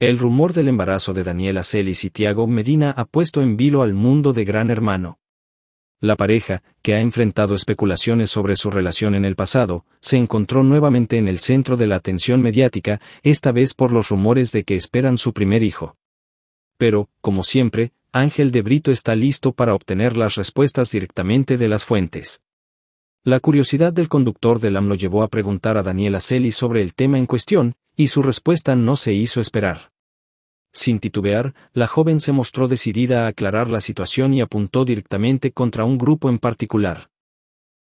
El rumor del embarazo de Daniela Celis y Tiago Medina ha puesto en vilo al mundo de Gran Hermano. La pareja, que ha enfrentado especulaciones sobre su relación en el pasado, se encontró nuevamente en el centro de la atención mediática, esta vez por los rumores de que esperan su primer hijo. Pero, como siempre, Ángel de Brito está listo para obtener las respuestas directamente de las fuentes. La curiosidad del conductor del AM lo llevó a preguntar a Daniela Celi sobre el tema en cuestión, y su respuesta no se hizo esperar. Sin titubear, la joven se mostró decidida a aclarar la situación y apuntó directamente contra un grupo en particular.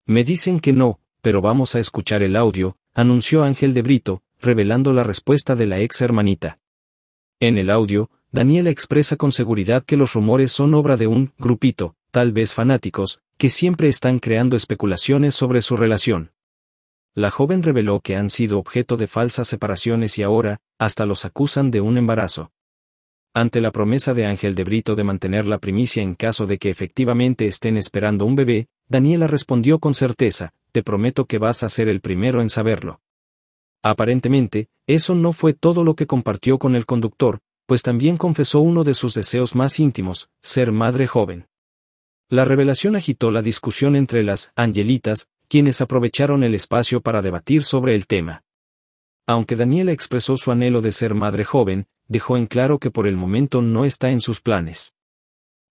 Me dicen que no, pero vamos a escuchar el audio, anunció Ángel de Brito, revelando la respuesta de la ex hermanita. En el audio, Daniela expresa con seguridad que los rumores son obra de un grupito, tal vez fanáticos, que siempre están creando especulaciones sobre su relación. La joven reveló que han sido objeto de falsas separaciones y ahora, hasta los acusan de un embarazo. Ante la promesa de Ángel de Brito de mantener la primicia en caso de que efectivamente estén esperando un bebé, Daniela respondió con certeza, te prometo que vas a ser el primero en saberlo. Aparentemente, eso no fue todo lo que compartió con el conductor, pues también confesó uno de sus deseos más íntimos, ser madre joven. La revelación agitó la discusión entre las angelitas, quienes aprovecharon el espacio para debatir sobre el tema. Aunque Daniela expresó su anhelo de ser madre joven, dejó en claro que por el momento no está en sus planes.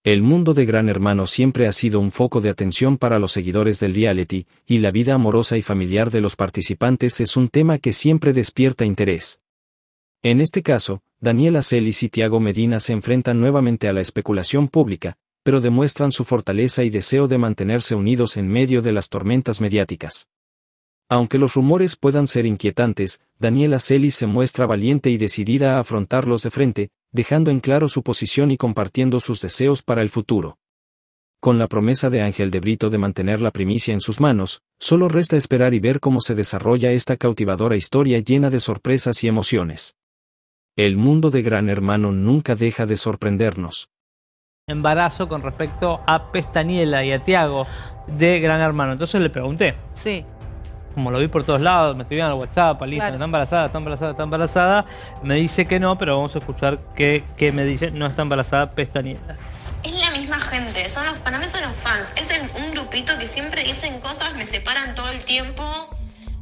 El mundo de Gran Hermano siempre ha sido un foco de atención para los seguidores del reality, y la vida amorosa y familiar de los participantes es un tema que siempre despierta interés. En este caso, Daniela Celis y Tiago Medina se enfrentan nuevamente a la especulación pública, pero demuestran su fortaleza y deseo de mantenerse unidos en medio de las tormentas mediáticas. Aunque los rumores puedan ser inquietantes, Daniela Celis se muestra valiente y decidida a afrontarlos de frente, dejando en claro su posición y compartiendo sus deseos para el futuro. Con la promesa de Ángel de Brito de mantener la primicia en sus manos, solo resta esperar y ver cómo se desarrolla esta cautivadora historia llena de sorpresas y emociones. El mundo de Gran Hermano nunca deja de sorprendernos embarazo con respecto a Pestaniela y a Tiago de Gran Hermano. Entonces le pregunté. Sí. Como lo vi por todos lados, me escribían al WhatsApp, al está embarazada, está embarazada, está embarazada. Me dice que no, pero vamos a escuchar qué me dice, no está embarazada Pestaniela. Es la misma gente, son los, para son los fans. Es un grupito que siempre dicen cosas, me separan todo el tiempo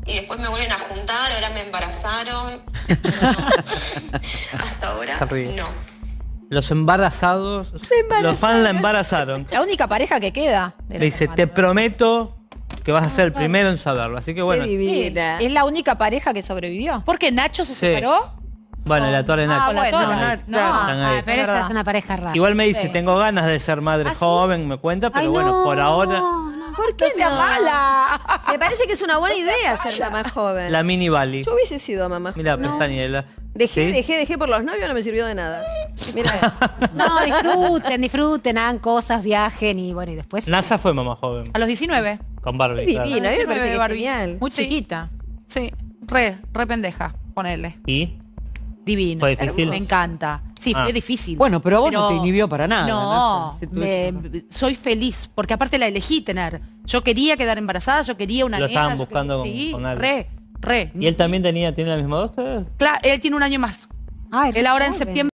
y después me vuelven a juntar, ahora me embarazaron. Hasta ahora, no. Los embarazados. Los fans la embarazaron. La única pareja que queda. Le dice, te prometo que vas a ser el primero en saberlo. Así que bueno. Es la única pareja que sobrevivió. Porque Nacho se separó. Bueno, la torre ah, Nacho. Ah, no, pero esa es una pareja rara. Igual me dice, tengo ganas de ser madre ah, joven, me cuenta, pero bueno, por ahora no. ¿Por qué se sea mala. Me parece que es una buena idea ser la más joven. la mini Bali. Yo hubiese sido mamá. Mira, pestañela. Dejé, dejé, dejé por los novios, no me sirvió de nada. Mira, no, disfruten, disfruten, hagan cosas, viajen y bueno, y después. NASA fue mamá joven. A los 19. Con Barbie. Sí, claro. divina, Barbie. Muy chiquita. Sí, re, re pendeja, ponerle. ¿Y? Divino. Me encanta. Sí, ah. fue difícil. Bueno, pero a no te inhibió para nada. No, soy feliz, porque aparte la elegí tener. Yo quería quedar embarazada, yo quería una Lo estaban buscando con- sí, re, re. ¿Y él también tenía, tiene la misma edad Claro, él tiene un año más. él ahora en septiembre